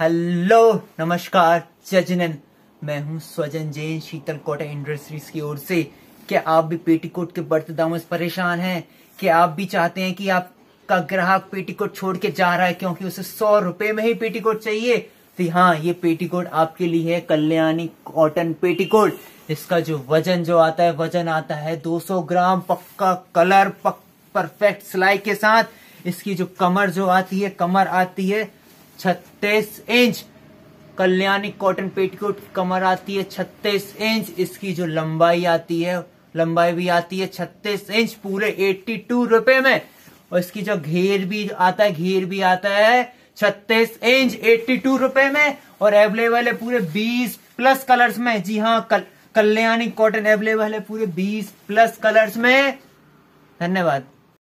hello नमस्कार जजनन मैं हूं स्वजन जैन शीतल कोटा इंडस्ट्रीज की ओर से क्या आप भी पेटीकोट के बढ़ते दामों से परेशान हैं क्या आप भी चाहते हैं कि आपका ग्राहक पेटीकोट छोड़ के जा रहा है क्योंकि उसे सौ रुपए में ही पेटीकोट चाहिए तो हाँ ये पेटीकोट आपके लिए है कल्याणी कॉटन पेटीकोट इसका जो वजन जो आता है वजन आता है दो ग्राम पक्का कलर पक, परफेक्ट सिलाई के साथ इसकी जो कमर जो आती है कमर आती है छत्तीस इंच कल्याणी कॉटन पेटीकोट की कमर आती है छत्तीस इंच इसकी जो लंबाई आती है लंबाई भी आती है छत्तीस इंच पूरे एट्टी टू रुपए में और इसकी जो घेर भी आता है घेर भी आता है छत्तीस इंच एट्टी टू रुपए में और अवेलेबल है पूरे बीस प्लस कलर्स में जी हाँ कल्याणी कॉटन अवेलेबल है पूरे बीस प्लस कलर्स में धन्यवाद